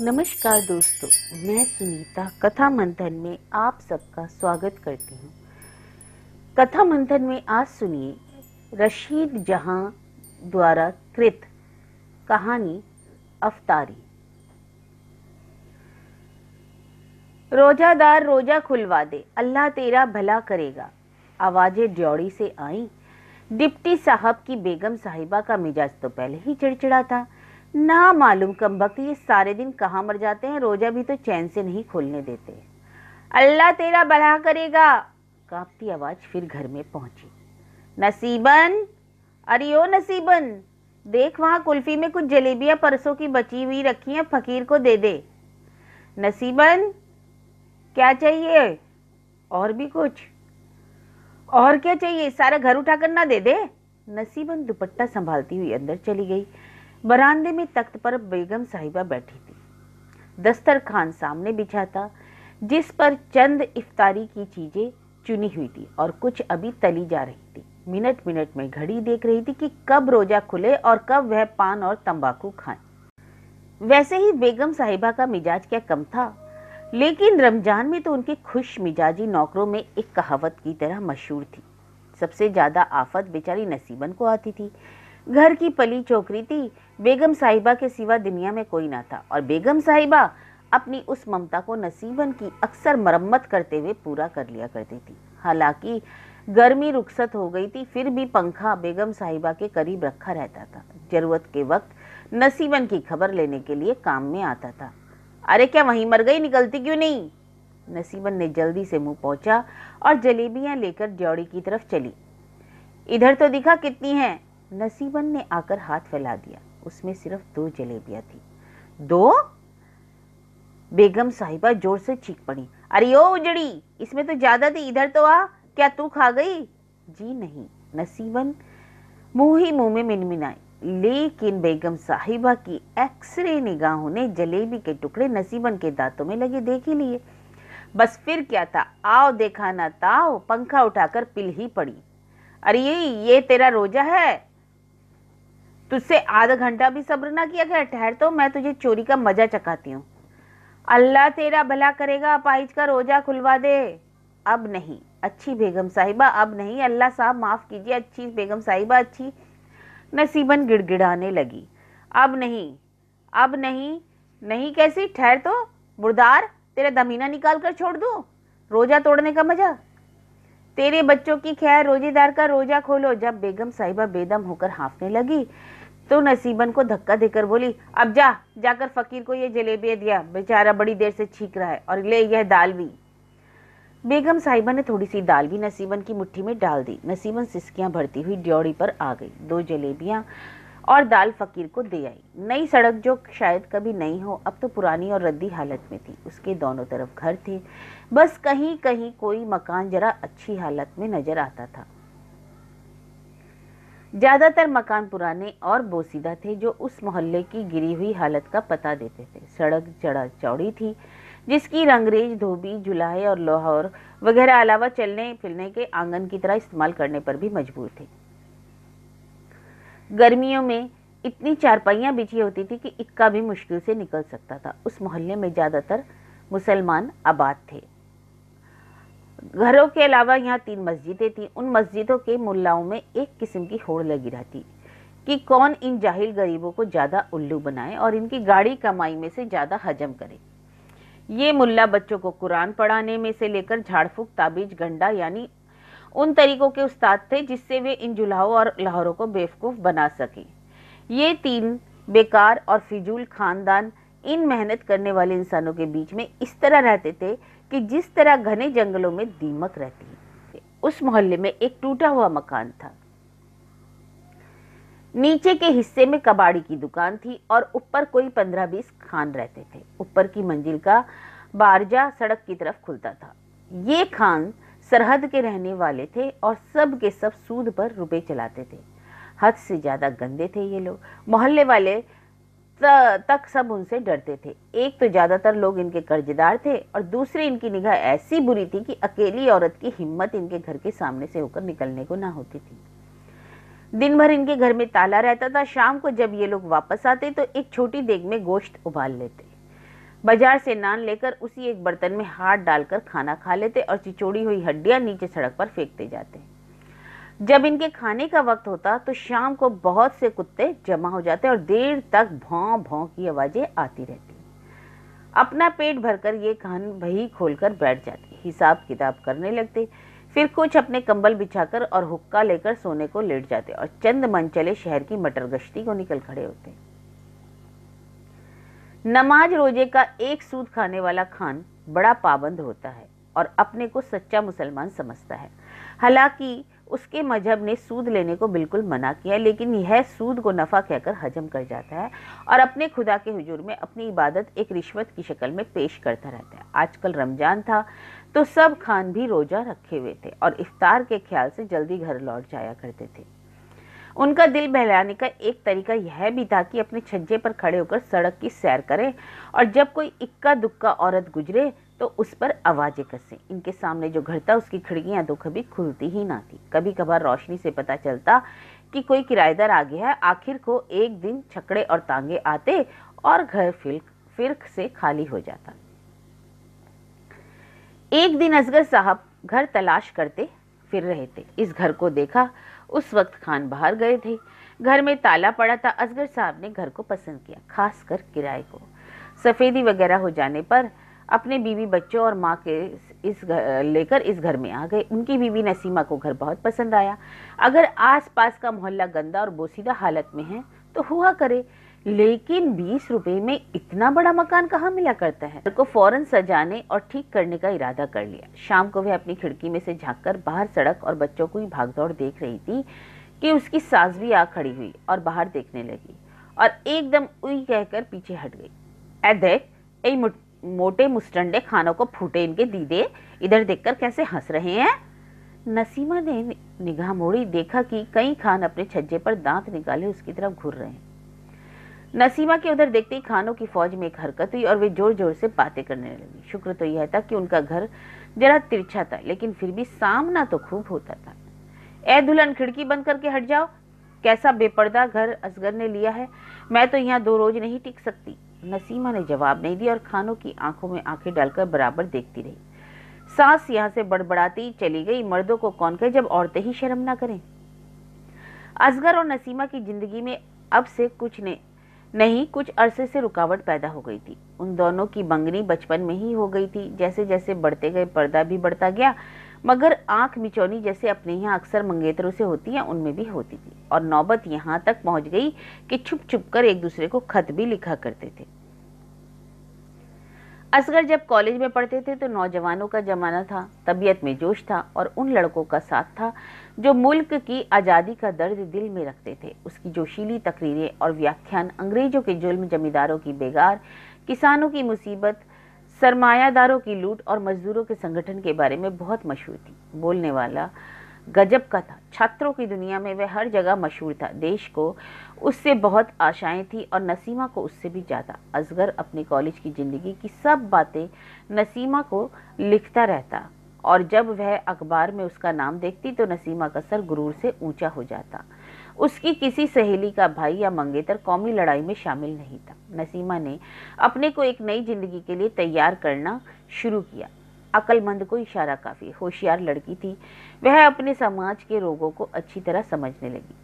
नमस्कार दोस्तों मैं सुनीता कथा मंथन में आप सबका स्वागत करती हूँ कथा मंथन में आज सुनिए रशीद जहां द्वारा कृत कहानी अफतारी रोजादार रोजा खुलवा दे अल्लाह तेरा भला करेगा आवाजें ड्योड़ी से आई डिप्टी साहब की बेगम साहिबा का मिजाज तो पहले ही चिड़चिड़ा था ना मालूम कम वक्त ये सारे दिन कहाँ मर जाते हैं रोजा भी तो चैन से नहीं खोलने देते अल्लाह तेरा भला करेगा कांपती आवाज़ फिर घर में पहुंची नसीबन अरे ओ नसीबन देख वहां कुल्फी में कुछ जलेबियां परसों की बची हुई रखी हैं फकीर को दे दे नसीबन क्या चाहिए और भी कुछ और क्या चाहिए सारा घर उठा कर ना दे दे नसीबन दुपट्टा संभालती हुई अंदर चली गई बरामदे में तख्त पर बेगम साहिबा बैठी थी दस्तर खान सामने बिछा था जिस पर चंद इफ्तारी की चीज़ें चुनी हुई थी और कुछ अभी तली जा रही थी मिनट मिनट में घड़ी देख रही थी कि कब रोजा खुले और कब वह पान और तंबाकू खाएं वैसे ही बेगम साहिबा का मिजाज क्या कम था लेकिन रमजान में तो उनके खुश मिजाजी नौकरों में एक कहावत की तरह मशहूर थी सबसे ज़्यादा आफत बेचारी नसीबन को आती थी घर की पली चौकरी थी बेगम साहिबा के सिवा दुनिया में कोई ना था और बेगम साहिबा अपनी उस ममता को नसीबन की अक्सर मरम्मत करते हुए पूरा कर लिया करती थी हालांकि गर्मी रुखसत हो गई थी फिर भी पंखा बेगम साहिबा के करीब रखा रहता था ज़रूरत के वक्त नसीबन की खबर लेने के लिए काम में आता था अरे क्या वहीं मर गई निकलती क्यों नहीं नसीबन ने जल्दी से मुंह पहुंचा और जलेबियां लेकर ज्योड़ी की तरफ चली इधर तो दिखा कितनी हैं नसीबन ने आकर हाथ फैला दिया उसमें सिर्फ दो जलेबियां थी दो बेगम साहिबा जोर से चीख पड़ी अरे ओ उजड़ी इसमें तो ज़्यादा थी इधर तो आ क्या तू खा गई जी नहीं नसीबन मुंह ही मुंह में मिनमिनाई लेकिन बेगम साहिबा की एक्सरे निगाहों ने जलेबी के टुकड़े नसीबन के दांतों में लगे देख ही लिए बस फिर क्या था आओ देखा ना ताओ पंखा उठाकर पिल ही पड़ी अरे ये तेरा रोजा है तुझसे आधा घंटा भी सब्र ना किया गया ठहर तो मैं तुझे चोरी का मजा चकाती हूँ अल्लाह तेरा भला करेगा अपाहिज का रोजा खुलवा दे अब नहीं अच्छी बेगम साहिबा अब नहीं अल्लाह साहब माफ़ कीजिए अच्छी बेगम साहिबा अच्छी नसीबन गिड़गिड़ाने लगी अब नहीं अब नहीं नहीं कैसी ठहर तो बुरदार तेरा दमीना निकाल कर छोड़ दूँ रोजा तोड़ने का मज़ा तेरे बच्चों की खैर रोजेदार का रोजा खोलो जब बेगम साहिबा बेदम होकर हाफने लगी तो नसीबन को धक्का देकर बोली अब जा जाकर फकीर को यह जलेबिया दिया बेचारा बड़ी देर से छीक रहा है और ले यह दाल भी बेगम साहिबा ने थोड़ी सी दाल भी नसीबन की मुट्ठी में डाल दी नसीबन सिसकियां भरती हुई ड्योड़ी पर आ गई दो जलेबियां और दाल फकीर को दे आई नई सड़क जो शायद कभी नहीं हो अब तो पुरानी और रद्दी हालत में थी उसके दोनों तरफ घर थे बस कहीं कहीं कोई मकान जरा अच्छी हालत में नजर आता था ज़्यादातर मकान पुराने और बोसीदा थे जो उस मोहल्ले की गिरी हुई हालत का पता देते थे सड़क जड़ा चौड़ी थी जिसकी रंगरेज धोबी जुलाहे और लोहा और वगैरह अलावा चलने फिरने के आंगन की तरह इस्तेमाल करने पर भी मजबूर थे गर्मियों में इतनी चारपाइयाँ बिछी होती थी कि इक्का भी मुश्किल से निकल सकता था उस मोहल्ले में ज़्यादातर मुसलमान आबाद थे घरों के अलावा यहाँ तीन मस्जिदें थीं उन मस्जिदों के मुल्लाओं में एक किस्म की होड़ लगी रहती कि कौन इन जाहिल गरीबों को ज़्यादा उल्लू बनाए और इनकी गाड़ी कमाई में से ज़्यादा हजम करे ये मुल्ला बच्चों को कुरान पढ़ाने में से लेकर झाड़फूक ताबीज गंडा यानी उन तरीकों के उस्ताद थे जिससे वे इन जुलाहों और लाहौरों को बेवकूफ़ बना सकें ये तीन बेकार और फिजूल खानदान इन मेहनत करने वाले इंसानों के बीच में इस तरह रहते थे कि जिस तरह घने जंगलों में दीमक रहती है उस मोहल्ले में एक टूटा हुआ मकान था नीचे के हिस्से में कबाड़ी की दुकान थी और ऊपर कोई पंद्रह बीस खान रहते थे ऊपर की मंजिल का बारजा सड़क की तरफ खुलता था ये खान सरहद के रहने वाले थे और सब के सब सूद पर रुपए चलाते थे हद से ज़्यादा गंदे थे ये लोग मोहल्ले वाले तक सब उनसे डरते थे एक तो ज़्यादातर लोग इनके कर्जदार थे और दूसरी इनकी निगाह ऐसी बुरी थी कि अकेली औरत की हिम्मत इनके घर के सामने से होकर निकलने को ना होती थी दिन भर इनके घर में ताला रहता था शाम को जब ये लोग वापस आते तो एक छोटी देग में गोश्त उबाल लेते बाजार से नान लेकर उसी एक बर्तन में हाथ डालकर खाना खा लेते और चिचोड़ी हुई हड्डियां नीचे सड़क पर फेंकते जाते जब इनके खाने का वक्त होता तो शाम को बहुत से कुत्ते जमा हो जाते और देर तक भौं भौं की आवाज़ें आती रहती अपना पेट भरकर ये खान भही खोलकर बैठ जाते हिसाब किताब करने लगते फिर कुछ अपने कंबल बिछाकर और हुक्का लेकर सोने को लेट जाते और चंद मन चले शहर की मटर गश्ती को निकल खड़े होते नमाज रोजे का एक सूद खाने वाला खान बड़ा पाबंद होता है और अपने को सच्चा मुसलमान समझता है हालांकि उसके मजहब ने सूद लेने को बिल्कुल मना किया लेकिन यह सूद को नफ़ा कहकर हजम कर जाता है और अपने खुदा के हजूर में अपनी इबादत एक रिश्वत की शक्ल में पेश करता रहता है आजकल रमज़ान था तो सब खान भी रोज़ा रखे हुए थे और इफ्तार के ख्याल से जल्दी घर लौट जाया करते थे उनका दिल बहलाने का एक तरीका यह भी था कि अपने छज्जे पर खड़े होकर सड़क की सैर करें और जब कोई इक्का दुक्का औरत गुजरे तो उस पर आवाज़ें कसें इनके सामने जो घर था उसकी खिड़कियां तो कभी खुलती ही ना थी कभी कभार रोशनी से पता चलता कि कोई किराएदार आ गया है आखिर को एक दिन छकड़े और तांगे आते और घर फिर फिर से खाली हो जाता एक दिन असगर साहब घर तलाश करते फिर रहे थे इस घर को देखा उस वक्त खान बाहर गए थे घर में ताला पड़ा था असगर साहब ने घर को पसंद किया खास कर किराए को सफ़ेदी वगैरह हो जाने पर अपने बीवी बच्चों और माँ के इस घर लेकर इस घर में आ गए उनकी बीवी नसीमा को घर बहुत पसंद आया अगर आसपास का मोहल्ला गंदा और बोसीदा हालत में है तो हुआ करे लेकिन बीस रुपए में इतना बड़ा मकान कहाँ मिला करता है घर को फौरन सजाने और ठीक करने का इरादा कर लिया शाम को वह अपनी खिड़की में से झाँक कर बाहर सड़क और बच्चों को ही भागदौड़ देख रही थी कि उसकी सास भी आ खड़ी हुई और बाहर देखने लगी और एकदम उई कहकर पीछे हट गई ए देख ए मोटे मुस्टंडे खानों को फूटे इनके दीदे इधर देखकर कैसे हंस रहे हैं नसीमा ने निगाह मोड़ी देखा कि कई खान अपने छज्जे पर दांत निकाले उसकी तरफ घूर रहे हैं नसीमा के उधर देखते ही खानों की फौज में एक हरकत हुई और वे जोर जोर से बातें करने लगी शुक्र तो यह था कि उनका घर जरा तिरछा था लेकिन फिर भी सामना तो खूब होता था ए दुल्हन खिड़की बंद करके हट जाओ कैसा बेपर्दा घर असगर ने लिया है मैं तो यहाँ दो रोज नहीं टिक सकती नसीमा ने जवाब नहीं दिया और खानों की आंखों में आंखें डालकर बराबर देखती रही सास यहाँ से बड़बड़ाती चली गई मर्दों को कौन कहे जब औरतें ही शर्म ना करें असगर और नसीमा की जिंदगी में अब से कुछ ने नहीं कुछ अरसे से रुकावट पैदा हो गई थी उन दोनों की मंगनी बचपन में ही हो गई थी जैसे जैसे बढ़ते गए पर्दा भी बढ़ता गया मगर आंख मिचौनी जैसे अपने यहाँ अक्सर मंगेतरों से होती है उनमें भी होती थी और नौबत यहाँ तक पहुँच गई कि छुप छुप कर एक दूसरे को खत भी लिखा करते थे असगर जब कॉलेज में पढ़ते थे तो नौजवानों का जमाना था तबीयत में जोश था और उन लड़कों का साथ था जो मुल्क की आज़ादी का दर्द दिल में रखते थे उसकी जोशीली तकरीरें और व्याख्यान अंग्रेज़ों के जुल्म जमींदारों की बेगार किसानों की मुसीबत सरमायादारों की लूट और मजदूरों के संगठन के बारे में बहुत मशहूर थी बोलने वाला गजब का था छात्रों की दुनिया में वह हर जगह मशहूर था देश को उससे बहुत आशाएं थी और नसीमा को उससे भी ज़्यादा असगर अपने कॉलेज की ज़िंदगी की सब बातें नसीमा को लिखता रहता और जब वह अखबार में उसका नाम देखती तो नसीमा का सर गुरूर से ऊंचा हो जाता उसकी किसी सहेली का भाई या मंगेतर कौमी लड़ाई में शामिल नहीं था नसीमा ने अपने को एक नई जिंदगी के लिए तैयार करना शुरू किया अकलमंद को इशारा काफ़ी होशियार लड़की थी वह अपने समाज के रोगों को अच्छी तरह समझने लगी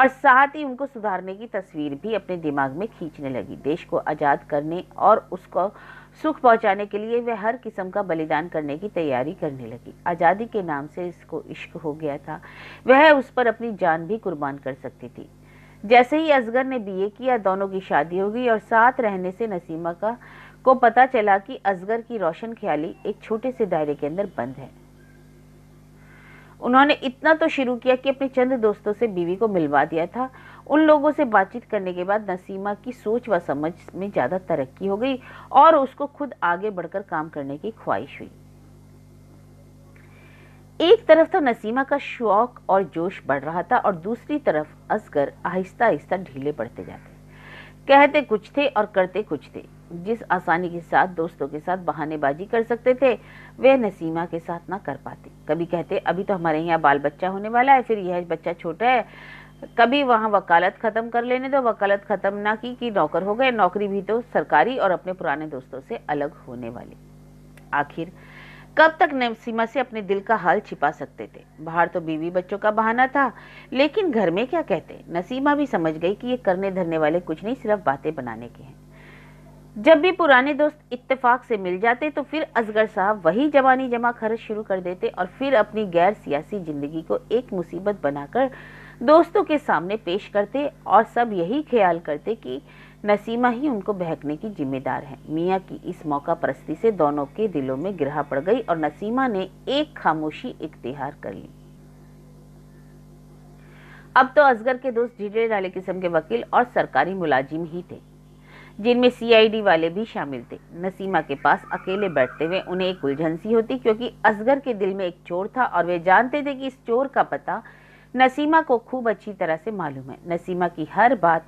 और साथ ही उनको सुधारने की तस्वीर भी अपने दिमाग में खींचने लगी देश को आज़ाद करने और उसको सुख पहुंचाने के लिए वह हर किस्म का बलिदान करने की तैयारी करने लगी आज़ादी के नाम से इसको इश्क हो गया था वह उस पर अपनी जान भी कुर्बान कर सकती थी जैसे ही असगर ने बीए किया दोनों की शादी हो गई और साथ रहने से नसीमा का को पता चला कि असगर की रोशन ख्याली एक छोटे से दायरे के अंदर बंद है उन्होंने इतना तो शुरू किया कि अपने चंद दोस्तों से बीवी को मिलवा दिया था उन लोगों से बातचीत करने के बाद नसीमा की सोच व समझ में ज़्यादा तरक्की हो गई और उसको खुद आगे बढ़कर काम करने की ख्वाहिश हुई एक तरफ तो नसीमा का शौक और जोश बढ़ रहा था और दूसरी तरफ असगर आहिस्ता आहिस्ता ढीले पड़ते जाते कहते कुछ थे और करते कुछ थे जिस आसानी के साथ दोस्तों के साथ बहानेबाजी कर सकते थे वे नसीमा के साथ ना कर पाते कभी कहते अभी तो हमारे यहाँ बाल बच्चा होने वाला है फिर यह बच्चा छोटा है कभी वहाँ वकालत ख़त्म कर लेने दो वकालत ख़त्म ना की कि नौकर हो गए नौकरी भी तो सरकारी और अपने पुराने दोस्तों से अलग होने वाली आखिर कब तक नसीमा से अपने दिल का हाल छिपा सकते थे बाहर तो बीवी बच्चों का बहाना था लेकिन घर में क्या कहते नसीमा भी समझ गई कि ये करने धरने वाले कुछ नहीं सिर्फ बातें बनाने के हैं जब भी पुराने दोस्त इत्तेफाक से मिल जाते तो फिर असगर साहब वही जवानी जमा खर्च शुरू कर देते और फिर अपनी गैर सियासी जिंदगी को एक मुसीबत बनाकर दोस्तों के सामने पेश करते और सब यही ख्याल करते कि नसीमा ही उनको बहकने की जिम्मेदार है मियाँ की इस मौका परस्ती से दोनों के दिलों में गिरा पड़ गई और नसीमा ने एक खामोशी इख्तियार कर ली अब तो असगर के दोस्त ढीले डाले किस्म के वकील और सरकारी मुलाजिम ही थे जिनमें सीआईडी वाले भी शामिल थे नसीमा के पास अकेले बैठते हुए उन्हें एक उलझन सी होती क्योंकि असगर के दिल में एक चोर था और वे जानते थे कि इस चोर का पता नसीमा को खूब अच्छी तरह से मालूम है नसीमा की हर बात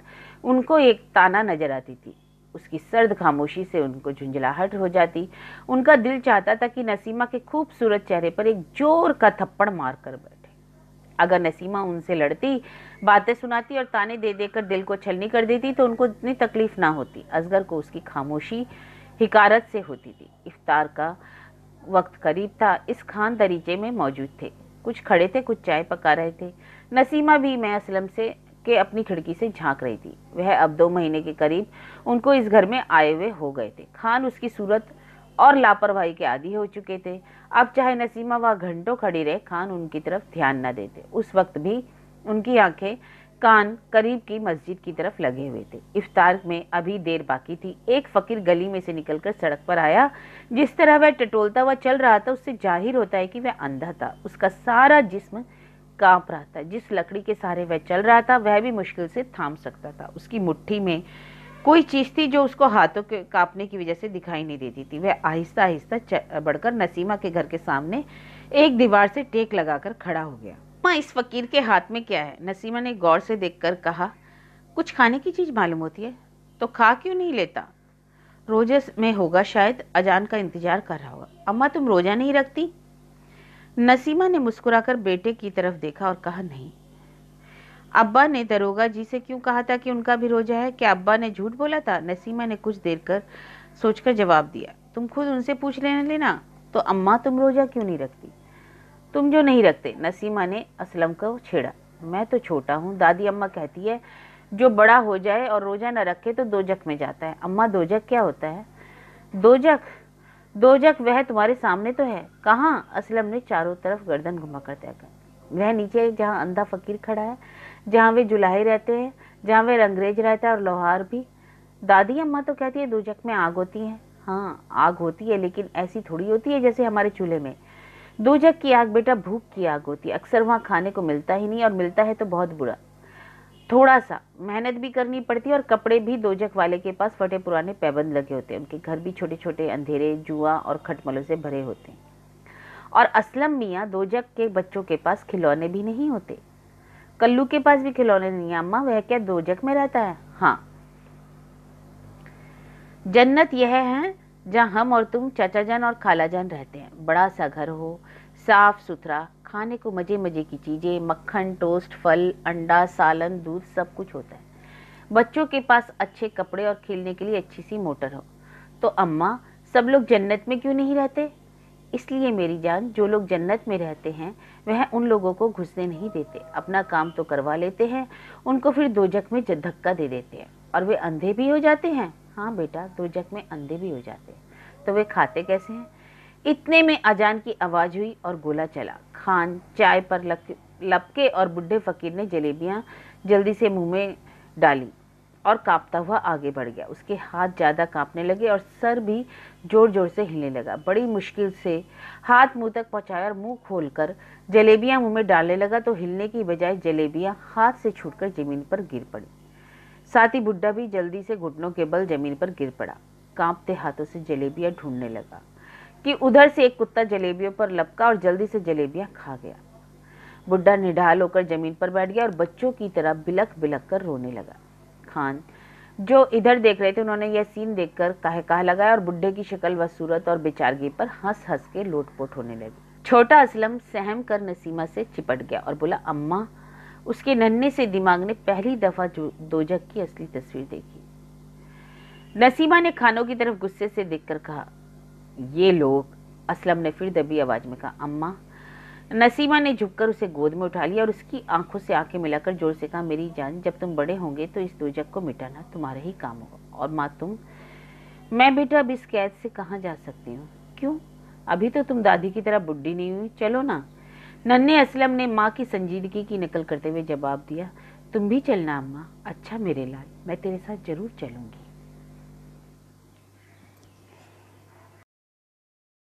उनको एक ताना नजर आती थी उसकी सर्द खामोशी से उनको झुंझलाहट हो जाती उनका दिल चाहता था कि नसीमा के खूबसूरत चेहरे पर एक जोर का थप्पड़ मार कर बैठे अगर नसीमा उनसे लड़ती बातें सुनाती और ताने दे देकर दिल को छलनी कर देती तो उनको इतनी तकलीफ ना होती असगर को उसकी खामोशी हिकारत से होती थी इफ्तार का वक्त करीब था इस खान दरीचे में मौजूद थे कुछ खड़े थे कुछ चाय पका रहे थे नसीमा भी मैं असलम से के अपनी खिड़की से झांक रही थी वह अब दो महीने के करीब उनको इस घर में आए हुए हो गए थे खान उसकी सूरत और लापरवाही के आदि हो चुके थे अब चाहे नसीमा वह घंटों खड़ी रहे खान उनकी तरफ ध्यान न देते उस वक्त भी उनकी आंखें कान करीब की मस्जिद की तरफ लगे हुए थे इफ्तार में अभी देर बाकी थी एक फकीर गली में से निकलकर सड़क पर आया जिस तरह वह टटोलता हुआ चल रहा था उससे जाहिर होता है कि वह अंधा था उसका सारा जिस्म कांप रहा था जिस लकड़ी के सहारे वह चल रहा था वह भी मुश्किल से थाम सकता था उसकी मुट्ठी में कोई चीज़ थी जो उसको हाथों के कांपने की वजह से दिखाई नहीं देती थी वह आहिस्ता आहिस्ता बढ़कर नसीमा के घर के सामने एक दीवार से टेक लगाकर खड़ा हो गया उपमा इस फकीर के हाथ में क्या है नसीमा ने गौर से देखकर कहा कुछ खाने की चीज़ मालूम होती है तो खा क्यों नहीं लेता रोजे में होगा शायद अजान का इंतज़ार कर रहा होगा अम्मा तुम रोज़ा नहीं रखती नसीमा ने मुस्कुराकर बेटे की तरफ देखा और कहा नहीं अब्बा ने दरोगा जी से क्यों कहा था कि उनका भी रोजा है क्या अब्बा ने झूठ बोला था नसीमा ने कुछ देर कर सोचकर जवाब दिया तुम खुद उनसे पूछ लेना लेना तो अम्मा तुम रोजा क्यों नहीं रखती तुम जो नहीं रखते नसीमा ने असलम को छेड़ा मैं तो छोटा हूँ दादी अम्मा कहती है जो बड़ा हो जाए और रोजा न रखे तो दोजक में जाता है अम्मा दोजक क्या होता है दोजक दोजक वह तुम्हारे सामने तो है कहाँ असलम ने चारों तरफ गर्दन घुमा कर देखा वह नीचे जहाँ अंधा फकीर खड़ा है जहाँ वे जुलाहे रहते हैं जहाँ वे रंगरेज रहता है और लोहार भी दादी अम्मा तो कहती है दोजक में आग होती है हाँ आग होती है लेकिन ऐसी थोड़ी होती है जैसे हमारे चूल्हे में दूजक की आग बेटा भूख की आग होती है अक्सर वहाँ खाने को मिलता ही नहीं और मिलता है तो बहुत बुरा थोड़ा सा मेहनत भी करनी पड़ती है और कपड़े भी दोजक वाले के पास फटे पुराने पैबंद लगे होते हैं उनके घर भी छोटे छोटे अंधेरे जुआ और खटमलों से भरे होते हैं और असलम मियाँ दोजक के बच्चों के पास खिलौने भी नहीं होते कल्लू के पास भी खिलौने नहीं अम्मा वह क्या दोजक में रहता है हाँ जन्नत यह है जहाँ हम और तुम चाचा जान और खाला जान रहते हैं बड़ा सा घर हो साफ सुथरा खाने को मज़े मज़े की चीज़ें मक्खन टोस्ट फल अंडा सालन दूध सब कुछ होता है बच्चों के पास अच्छे कपड़े और खेलने के लिए अच्छी सी मोटर हो तो अम्मा सब लोग जन्नत में क्यों नहीं रहते इसलिए मेरी जान जो लोग जन्नत में रहते हैं वह उन लोगों को घुसने नहीं देते अपना काम तो करवा लेते हैं उनको फिर दो जख में धक्का दे देते हैं और वे अंधे भी हो जाते हैं हाँ बेटा दो तो जग में अंधे भी हो जाते तो वे खाते कैसे हैं इतने में अजान की आवाज़ हुई और गोला चला खान चाय पर लपके और बुढ़े फकीर ने जलेबियाँ जल्दी से मुंह में डाली और कांपता हुआ आगे बढ़ गया उसके हाथ ज़्यादा कांपने लगे और सर भी जोर जोर से हिलने लगा बड़ी मुश्किल से हाथ मुंह तक पहुँचाया और मुंह खोलकर जलेबियाँ मुंह में डालने लगा तो हिलने की बजाय जलेबियाँ हाथ से छूटकर ज़मीन पर गिर पड़ी साथ ही बुढ़ा भी जल्दी से घुटनों के बल जमीन पर गिर पड़ा कांपते हाथों से जलेबियां ढूंढने लगा कि उधर से एक कुत्ता जलेबियों पर लपका और जल्दी से जलेबियां खा गया बुढ़ा निढाल होकर जमीन पर बैठ गया और बच्चों की तरह बिलक बिलक कर रोने लगा खान जो इधर देख रहे थे उन्होंने यह सीन देखकर कहे कह लगाया और बुढ़े की शक्ल व सूरत और बेचारगी पर हंस हंस के लोटपोट होने लगी छोटा असलम सहम कर नसीमा से चिपट गया और बोला अम्मा उसके नन्हे से दिमाग ने पहली दफा दोजक की असली तस्वीर देखी नसीमा ने खानों की तरफ गुस्से से देखकर कहा ये लोग असलम ने फिर दबी आवाज में कहा अम्मा नसीमा ने झुककर उसे गोद में उठा लिया और उसकी आंखों से आंखें मिलाकर जोर से कहा मेरी जान जब तुम बड़े होंगे तो इस दोजक को मिटाना तुम्हारा ही काम होगा और माँ तुम मैं बेटा अब इस कैद से कहाँ जा सकती हूँ क्यों अभी तो तुम दादी की तरह बुढ़ी नहीं हुई चलो ना नन्हे असलम ने माँ की संजीदगी की नकल करते हुए जवाब दिया तुम भी चलना अम्मा अच्छा मेरे लाल मैं तेरे साथ जरूर चलूँगी